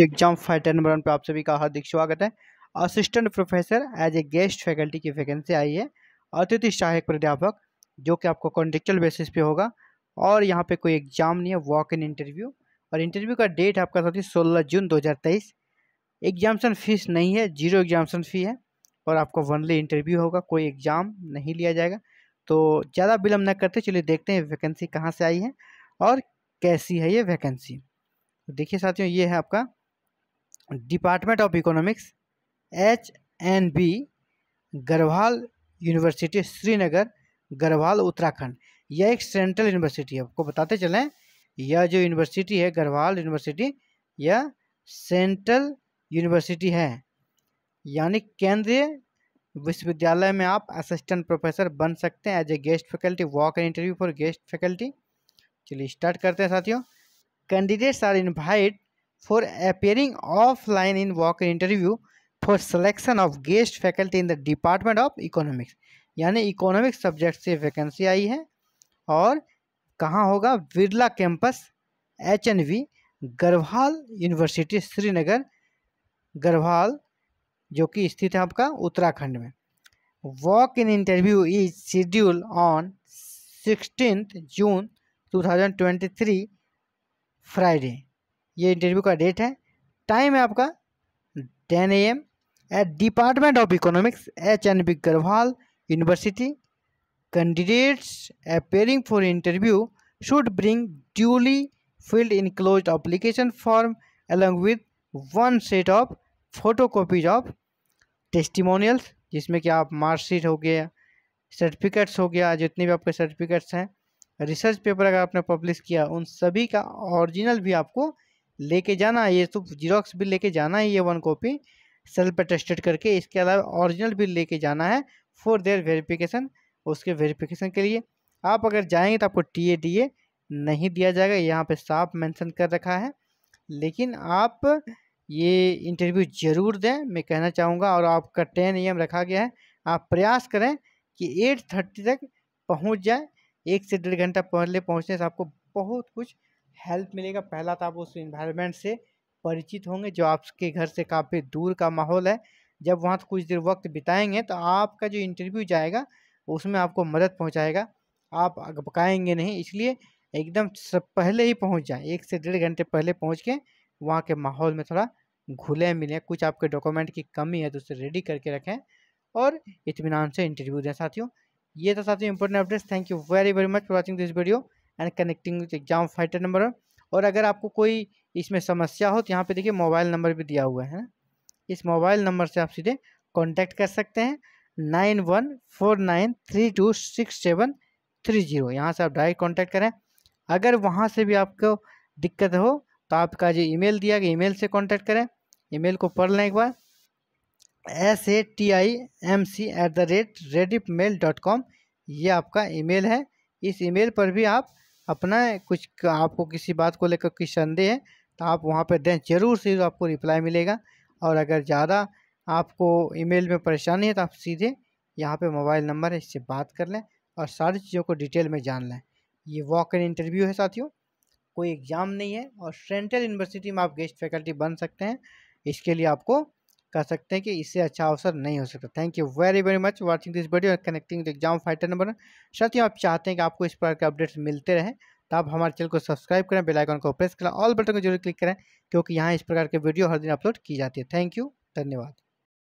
exam fighter number one पर आप सभी का हार्दिक स्वागत है assistant professor as a guest faculty की वैकेंसी आई है अतिथि सहायक प्राध्यापक जो कि आपको कॉन्ट्रेक्चुअल बेसिस पे होगा और यहाँ पे कोई एग्जाम नहीं है वॉक इन इंटरव्यू और इंटरव्यू का डेट आपका साथी सोलह जून दो हज़ार तेईस एग्जामेशन फीस नहीं है जीरो एग्जामेशन फ़ी है और आपको वनली इंटरव्यू होगा कोई एग्ज़ाम नहीं लिया जाएगा तो ज़्यादा विलम्ब न करते चलिए देखते हैं वैकेंसी कहाँ से आई है और कैसी है ये वैकेंसी देखिए साथियों ये है आपका department of economics H N B Garhwal university Srinagar Garhwal Uttarakhand यह एक सेंट्रल यूनिवर्सिटी है आपको बताते चलें यह जो यूनिवर्सिटी है गढ़वाल यूनिवर्सिटी यह सेंट्रल यूनिवर्सिटी है यानी केंद्रीय विश्वविद्यालय में आप असिस्टेंट प्रोफेसर बन सकते हैं as a guest faculty walk and interview for guest faculty चलिए स्टार्ट करते हैं साथियों candidates are invite for appearing offline in walk-in interview for selection of guest faculty in the department of economics यानी economic subject से vacancy आई है और कहाँ होगा Birla campus H N V Garhwal university Srinagar Garhwal जो कि स्थित है आपका उत्तराखंड में walk in interview is schedule on sixteen June 2023 Friday ये इंटरव्यू का डेट है टाइम है आपका ten A M at department of economics H N B Garhwal university candidates appearing for interview should bring duly filled enclose application form along with one set of photo copies of testimonials जिसमें कि आप marksheet हो गया certificates हो गया जितने भी आपके सर्टिफिकेट्स हैं रिसर्च पेपर अगर आपने पब्लिश किया उन सभी का ओरिजिनल भी आपको लेके जाना ये तो जीरोक्स भी लेके जाना है ये वन कॉपी सेल्फ अटेस्टेड करके इसके अलावा ओरिजिनल भी लेके जाना है फॉर देयर वेरिफिकेशन उसके वेरिफिकेशन के लिए आप अगर जाएंगे तो आपको टी ए डी ए नहीं दिया जाएगा यहाँ पे साफ मेंशन कर रखा है लेकिन आप ये इंटरव्यू ज़रूर दें मैं कहना चाहूँगा और आपका टेन एम रखा गया है आप प्रयास करें कि एट थर्टी तक पहुँच जाए एक से डेढ़ घंटा पहले पहुँचने से आपको बहुत कुछ हेल्प मिलेगा पहला तो आप उस इन्वायरमेंट से परिचित होंगे जो आपके घर से काफ़ी दूर का माहौल है जब वहाँ तो कुछ देर वक्त बिताएंगे तो आपका जो इंटरव्यू जाएगा उसमें आपको मदद पहुँचाएगा आप पकाएंगे नहीं इसलिए एकदम सब पहले ही पहुँच जाएँ एक से डेढ़ घंटे पहले पहुँच के वहाँ के माहौल में थोड़ा घुले मिलें कुछ आपके डॉक्यूमेंट की कमी है तो उसे रेडी करके रखें और इतमान से इंटरव्यू दें साथियों ये था साथियों important updates thank you very very much for watching this video and connecting with exam fighter number और अगर आपको कोई इसमें समस्या हो तो यहाँ पे देखिए मोबाइल नंबर भी दिया हुआ है इस मोबाइल नंबर से आप सीधे कांटेक्ट कर सकते हैं nine one four nine three two six seven three zero यहाँ से आप डायरेक्ट कांटेक्ट करें अगर वहाँ से भी आपको दिक्कत हो तो आपका जो ईमेल दिया गया ईमेल से कॉन्टैक्ट करें ई को पढ़ लें एक बार S A T I M C at the rate rediff mail dot com ये आपका ईमेल है इस ईमेल पर भी आप अपना कुछ आपको किसी बात को लेकर कोई संदेह है तो आप वहाँ पर दें जरूर से आपको रिप्लाई मिलेगा और अगर ज़्यादा आपको ईमेल में परेशानी है तो आप सीधे यहाँ पे मोबाइल नंबर है इससे बात कर लें और सारी चीज़ों को डिटेल में जान लें ये वॉक इन इंटरव्यू है साथियों कोई एग्ज़ाम नहीं है और सेंट्रल यूनिवर्सिटी में आप गेस्ट फैकल्टी बन सकते हैं इसके लिए आपको कह सकते हैं कि इससे अच्छा अवसर नहीं हो सकता thank you very very much watching this video और connecting with exam fighter number साथ ही आप चाहते हैं कि आपको इस प्रकार के अपडेट्स मिलते रहें तो आप हमारे चैनल को सब्सक्राइब करें बेल आइकन को प्रेस करें ऑल बटन को जरूर क्लिक करें क्योंकि यहाँ इस प्रकार के वीडियो हर दिन अपलोड की जाती है थैंक यू धन्यवाद